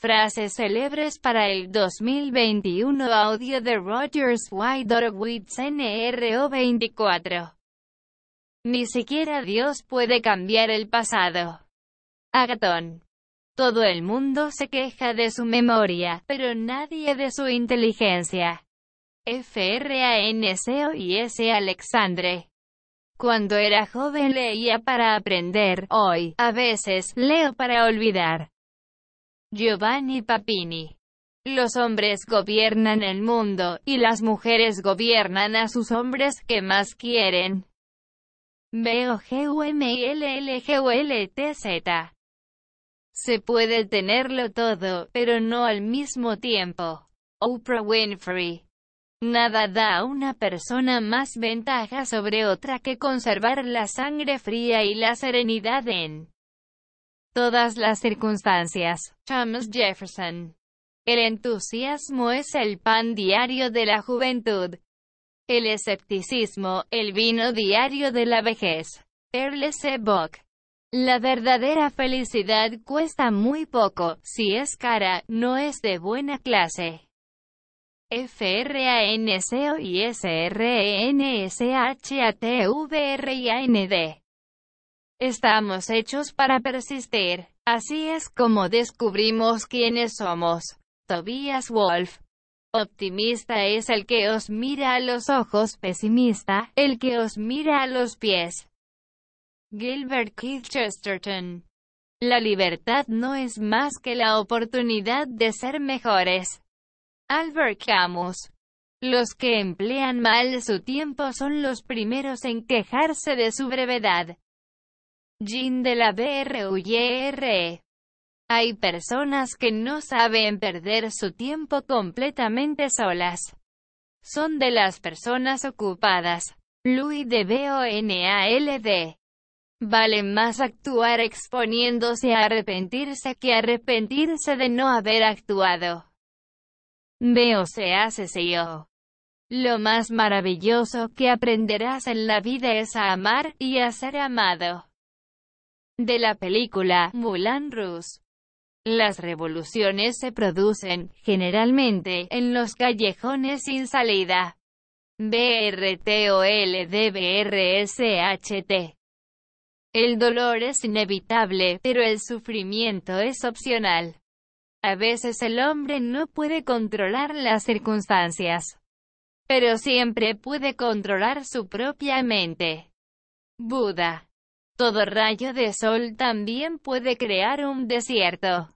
Frases célebres para el 2021 Audio de Rogers Widerwitz NRO24 Ni siquiera Dios puede cambiar el pasado. Agatón. Todo el mundo se queja de su memoria, pero nadie de su inteligencia. FRANCO y Alexandre. Cuando era joven leía para aprender, hoy, a veces, leo para olvidar. Giovanni Papini. Los hombres gobiernan el mundo, y las mujeres gobiernan a sus hombres que más quieren. Veo Z. Se puede tenerlo todo, pero no al mismo tiempo. Oprah Winfrey. Nada da a una persona más ventaja sobre otra que conservar la sangre fría y la serenidad en todas las circunstancias. Thomas Jefferson. El entusiasmo es el pan diario de la juventud. El escepticismo, el vino diario de la vejez. Earl C. La verdadera felicidad cuesta muy poco, si es cara, no es de buena clase. R. A. N. S. E S. E. A. N. D. Estamos hechos para persistir. Así es como descubrimos quiénes somos. Tobias Wolf. Optimista es el que os mira a los ojos, pesimista, el que os mira a los pies. Gilbert Keith Chesterton. La libertad no es más que la oportunidad de ser mejores. Albert Camus. Los que emplean mal su tiempo son los primeros en quejarse de su brevedad. Jin de la BRUYRE. Hay personas que no saben perder su tiempo completamente solas. Son de las personas ocupadas. Louis de BONALD. Vale más actuar exponiéndose a arrepentirse que arrepentirse de no haber actuado. Veo se hace yo. Lo más maravilloso que aprenderás en la vida es a amar y a ser amado de la película Mulan Rouge. Las revoluciones se producen, generalmente, en los callejones sin salida. BRTOLDBRSHT. El dolor es inevitable, pero el sufrimiento es opcional. A veces el hombre no puede controlar las circunstancias, pero siempre puede controlar su propia mente. Buda todo rayo de sol también puede crear un desierto.